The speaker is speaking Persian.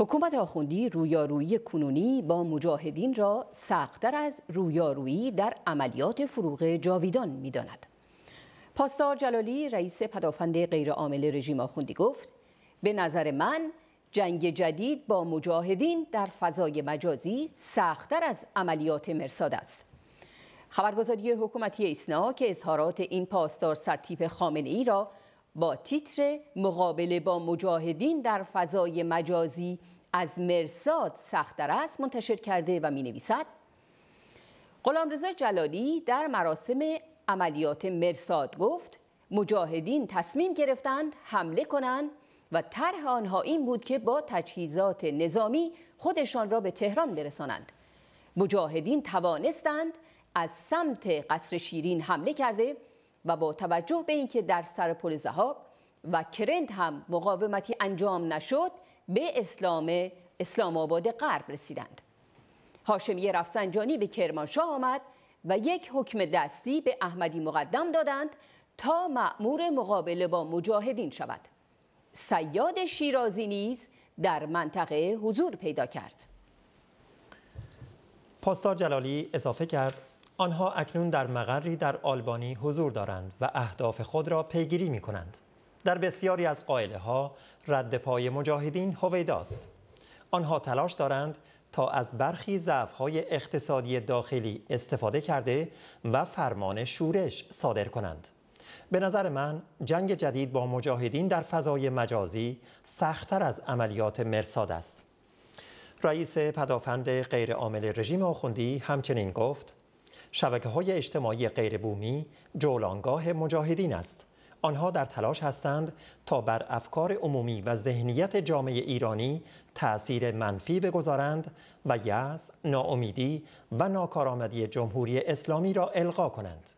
حکومت آخوندی رویارویی کنونی با مجاهدین را سختتر از رویارویی در عملیات فروغ جاویدان میداند. پاسدار جلالی رئیس پدافند غیرعامل رژیم آخوندی گفت به نظر من جنگ جدید با مجاهدین در فضای مجازی سختتر از عملیات مرساد است. خبرگزاری حکومتی ایسنا که اظهارات این پاسدار سرتیپ خامنه ای را با تیتر مقابله با مجاهدین در فضای مجازی از مرساد سختتر است منتشر کرده و می نویسد غلامرضا جلالی در مراسم عملیات مرساد گفت مجاهدین تصمیم گرفتند حمله کنند و طرح آنها این بود که با تجهیزات نظامی خودشان را به تهران برسانند مجاهدین توانستند از سمت قصر شیرین حمله کرده و با توجه به اینکه در سر پل زهاب و کرند هم مقاومتی انجام نشد به اسلام اسلام آباد غرب رسیدند هاشمی رفسنجانی به کرمانشاه آمد و یک حکم دستی به احمدی مقدم دادند تا مأمور مقابله با مجاهدین شود سیاد شیرازی نیز در منطقه حضور پیدا کرد پاستار جلالی اضافه کرد آنها اکنون در مقری در آلبانی حضور دارند و اهداف خود را پیگیری می کنند. در بسیاری از قائله ها رد پای مجاهدین هویداست. آنها تلاش دارند تا از برخی ضعف اقتصادی داخلی استفاده کرده و فرمان شورش صادر کنند. به نظر من جنگ جدید با مجاهدین در فضای مجازی سختتر از عملیات مرساد است. رئیس پدافند غیرعامل رژیم آخوندی همچنین گفت شبکه های اجتماعی غیر بومی جولانگاه مجاهدین است. آنها در تلاش هستند تا بر افکار عمومی و ذهنیت جامعه ایرانی تأثیر منفی بگذارند و یأس، ناامیدی و ناکارآمدی جمهوری اسلامی را القا کنند.